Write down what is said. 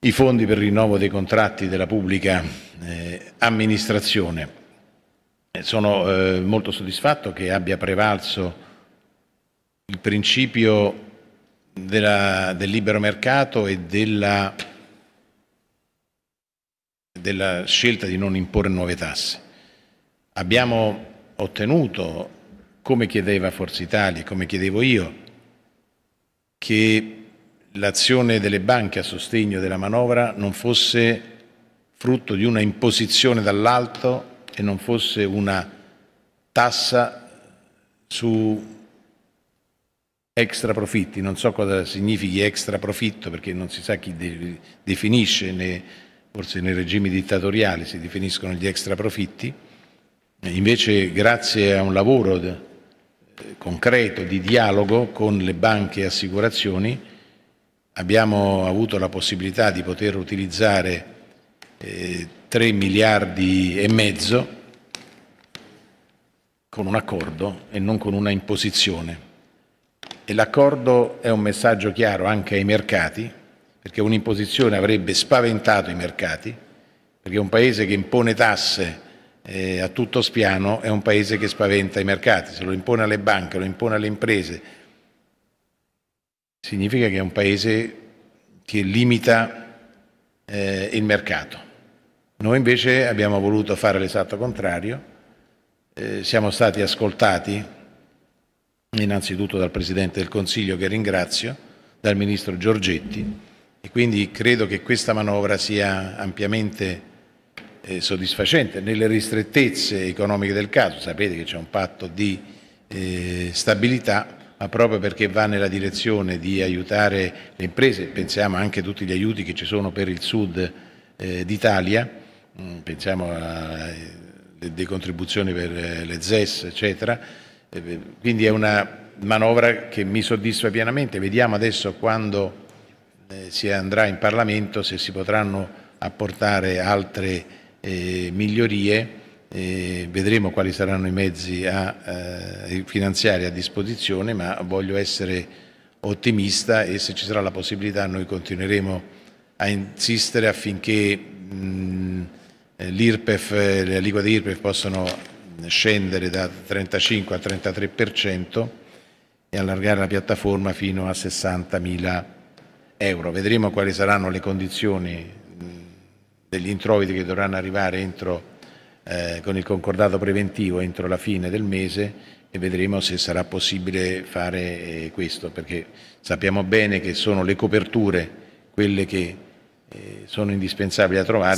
i fondi per il rinnovo dei contratti della pubblica eh, amministrazione. Eh, sono eh, molto soddisfatto che abbia prevalso il principio della, del libero mercato e della, della scelta di non imporre nuove tasse. Abbiamo ottenuto, come chiedeva Forza Italia, come chiedevo io, che l'azione delle banche a sostegno della manovra non fosse frutto di una imposizione dall'alto e non fosse una tassa su extra profitti, non so cosa significhi extra profitto perché non si sa chi definisce, né, forse nei regimi dittatoriali si definiscono gli extra profitti, invece grazie a un lavoro eh, concreto di dialogo con le banche e assicurazioni abbiamo avuto la possibilità di poter utilizzare eh, 3 miliardi e mezzo con un accordo e non con una imposizione. E l'accordo è un messaggio chiaro anche ai mercati, perché un'imposizione avrebbe spaventato i mercati, perché un paese che impone tasse eh, a tutto spiano è un paese che spaventa i mercati, se lo impone alle banche, lo impone alle imprese, significa che è un paese che limita eh, il mercato. Noi invece abbiamo voluto fare l'esatto contrario, eh, siamo stati ascoltati innanzitutto dal Presidente del Consiglio che ringrazio, dal Ministro Giorgetti e quindi credo che questa manovra sia ampiamente eh, soddisfacente nelle ristrettezze economiche del caso. Sapete che c'è un patto di eh, stabilità ma proprio perché va nella direzione di aiutare le imprese, pensiamo anche a tutti gli aiuti che ci sono per il sud eh, d'Italia, mm, pensiamo alle eh, decontribuzioni per eh, le ZES, eccetera. Quindi è una manovra che mi soddisfa pienamente. Vediamo adesso quando si andrà in Parlamento se si potranno apportare altre migliorie vedremo quali saranno i mezzi a, eh, finanziari a disposizione, ma voglio essere ottimista e se ci sarà la possibilità noi continueremo a insistere affinché mm, eh, l'IRPEF, le aliquote IRPEF possono scendere da 35 al 33% e allargare la piattaforma fino a 60.000 euro. Vedremo quali saranno le condizioni mm, degli introiti che dovranno arrivare entro eh, con il concordato preventivo entro la fine del mese e vedremo se sarà possibile fare eh, questo, perché sappiamo bene che sono le coperture quelle che eh, sono indispensabili a trovare.